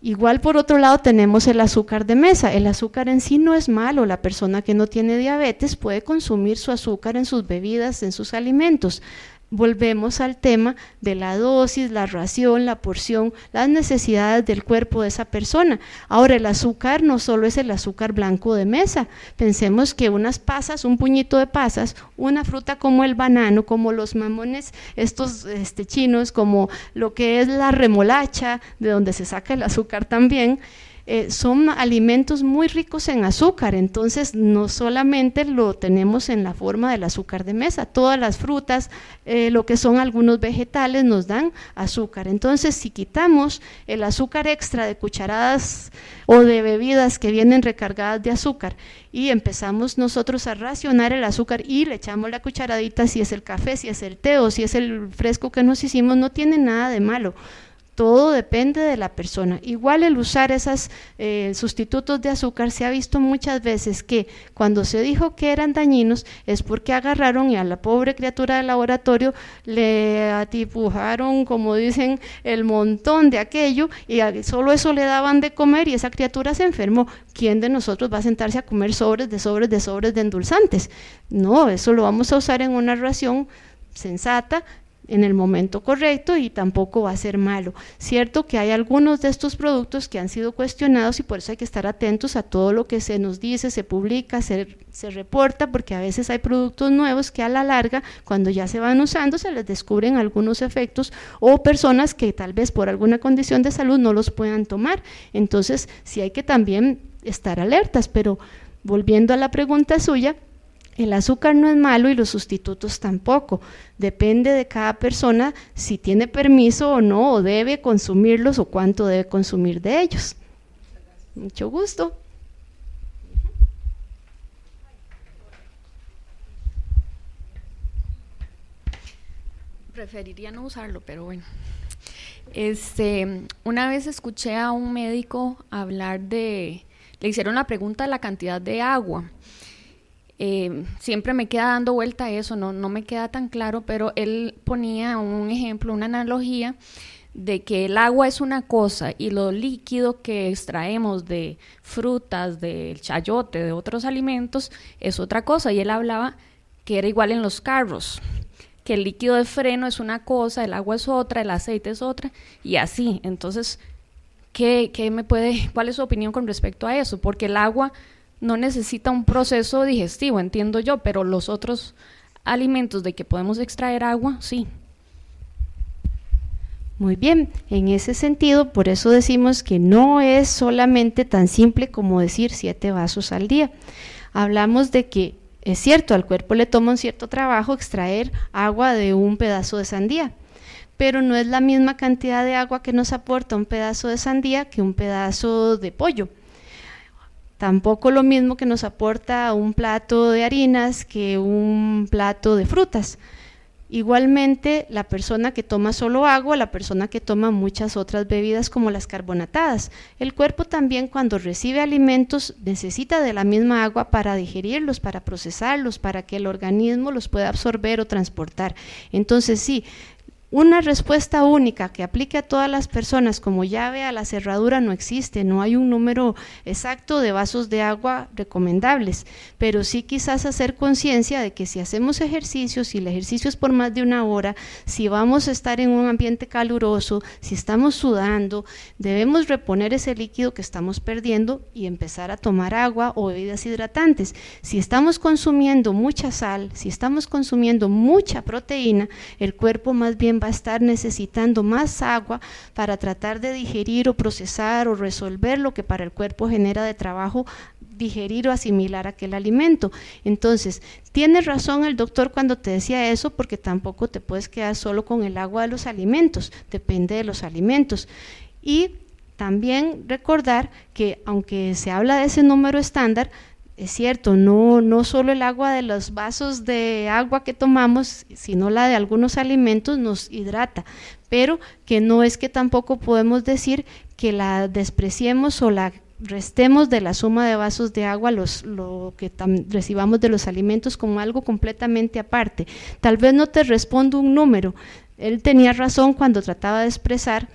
Igual por otro lado tenemos el azúcar de mesa. El azúcar en sí no es malo. La persona que no tiene diabetes puede consumir su azúcar en sus bebidas, en sus alimentos. Volvemos al tema de la dosis, la ración, la porción, las necesidades del cuerpo de esa persona. Ahora, el azúcar no solo es el azúcar blanco de mesa. Pensemos que unas pasas, un puñito de pasas, una fruta como el banano, como los mamones estos este, chinos, como lo que es la remolacha, de donde se saca el azúcar también, eh, son alimentos muy ricos en azúcar, entonces no solamente lo tenemos en la forma del azúcar de mesa, todas las frutas, eh, lo que son algunos vegetales nos dan azúcar. Entonces si quitamos el azúcar extra de cucharadas o de bebidas que vienen recargadas de azúcar y empezamos nosotros a racionar el azúcar y le echamos la cucharadita si es el café, si es el té o si es el fresco que nos hicimos, no tiene nada de malo. Todo depende de la persona. Igual el usar esos eh, sustitutos de azúcar se ha visto muchas veces que cuando se dijo que eran dañinos es porque agarraron y a la pobre criatura del laboratorio le atipujaron, como dicen, el montón de aquello y solo eso le daban de comer y esa criatura se enfermó. ¿Quién de nosotros va a sentarse a comer sobres de sobres de sobres de endulzantes? No, eso lo vamos a usar en una ración sensata en el momento correcto y tampoco va a ser malo. Cierto que hay algunos de estos productos que han sido cuestionados y por eso hay que estar atentos a todo lo que se nos dice, se publica, se, se reporta, porque a veces hay productos nuevos que a la larga, cuando ya se van usando, se les descubren algunos efectos o personas que tal vez por alguna condición de salud no los puedan tomar. Entonces, sí hay que también estar alertas, pero volviendo a la pregunta suya, el azúcar no es malo y los sustitutos tampoco. Depende de cada persona si tiene permiso o no, o debe consumirlos o cuánto debe consumir de ellos. Mucho gusto. Preferiría no usarlo, pero bueno. Este, una vez escuché a un médico hablar de, le hicieron la pregunta de la cantidad de agua eh, siempre me queda dando vuelta eso, no, no me queda tan claro, pero él ponía un ejemplo, una analogía de que el agua es una cosa y lo líquido que extraemos de frutas, del chayote, de otros alimentos, es otra cosa. Y él hablaba que era igual en los carros, que el líquido de freno es una cosa, el agua es otra, el aceite es otra, y así. Entonces, ¿qué, qué me puede, cuál es su opinión con respecto a eso? Porque el agua no necesita un proceso digestivo, entiendo yo, pero los otros alimentos de que podemos extraer agua, sí. Muy bien, en ese sentido, por eso decimos que no es solamente tan simple como decir siete vasos al día. Hablamos de que es cierto, al cuerpo le toma un cierto trabajo extraer agua de un pedazo de sandía, pero no es la misma cantidad de agua que nos aporta un pedazo de sandía que un pedazo de pollo. Tampoco lo mismo que nos aporta un plato de harinas que un plato de frutas. Igualmente, la persona que toma solo agua, la persona que toma muchas otras bebidas como las carbonatadas. El cuerpo también cuando recibe alimentos necesita de la misma agua para digerirlos, para procesarlos, para que el organismo los pueda absorber o transportar. Entonces, sí, una respuesta única que aplique a todas las personas como llave a la cerradura no existe, no hay un número exacto de vasos de agua recomendables, pero sí quizás hacer conciencia de que si hacemos ejercicios si el ejercicio es por más de una hora, si vamos a estar en un ambiente caluroso, si estamos sudando, debemos reponer ese líquido que estamos perdiendo y empezar a tomar agua o bebidas hidratantes. Si estamos consumiendo mucha sal, si estamos consumiendo mucha proteína, el cuerpo más bien va a estar necesitando más agua para tratar de digerir o procesar o resolver lo que para el cuerpo genera de trabajo digerir o asimilar aquel alimento. Entonces, tiene razón el doctor cuando te decía eso, porque tampoco te puedes quedar solo con el agua de los alimentos, depende de los alimentos. Y también recordar que aunque se habla de ese número estándar, es cierto, no, no solo el agua de los vasos de agua que tomamos, sino la de algunos alimentos nos hidrata, pero que no es que tampoco podemos decir que la despreciemos o la restemos de la suma de vasos de agua los, lo que recibamos de los alimentos como algo completamente aparte. Tal vez no te respondo un número. Él tenía razón cuando trataba de expresar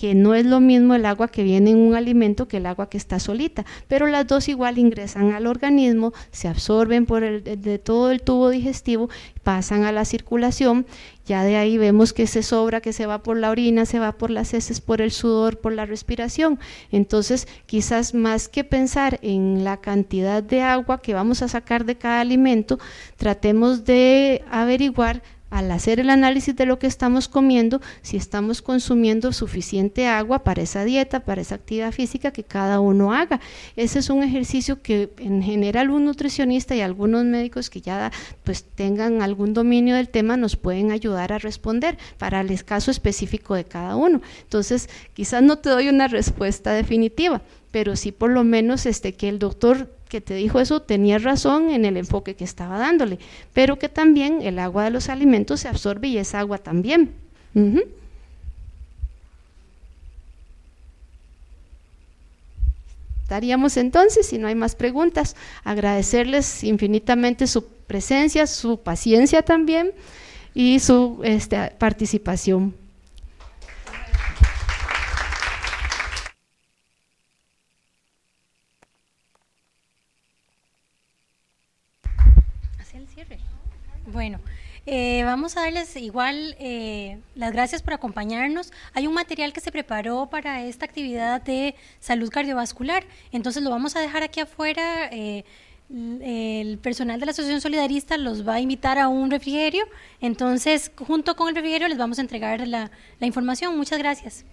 que no es lo mismo el agua que viene en un alimento que el agua que está solita, pero las dos igual ingresan al organismo, se absorben por el, de todo el tubo digestivo, pasan a la circulación, ya de ahí vemos que se sobra, que se va por la orina, se va por las heces, por el sudor, por la respiración. Entonces, quizás más que pensar en la cantidad de agua que vamos a sacar de cada alimento, tratemos de averiguar al hacer el análisis de lo que estamos comiendo, si estamos consumiendo suficiente agua para esa dieta, para esa actividad física que cada uno haga. Ese es un ejercicio que en general un nutricionista y algunos médicos que ya pues tengan algún dominio del tema nos pueden ayudar a responder para el caso específico de cada uno. Entonces, quizás no te doy una respuesta definitiva, pero sí por lo menos este que el doctor que te dijo eso tenía razón en el enfoque que estaba dándole, pero que también el agua de los alimentos se absorbe y es agua también. Daríamos entonces, si no hay más preguntas, agradecerles infinitamente su presencia, su paciencia también y su este, participación. Bueno, eh, vamos a darles igual eh, las gracias por acompañarnos. Hay un material que se preparó para esta actividad de salud cardiovascular, entonces lo vamos a dejar aquí afuera. Eh, el personal de la Asociación Solidarista los va a invitar a un refrigerio, entonces junto con el refrigerio les vamos a entregar la, la información. Muchas gracias.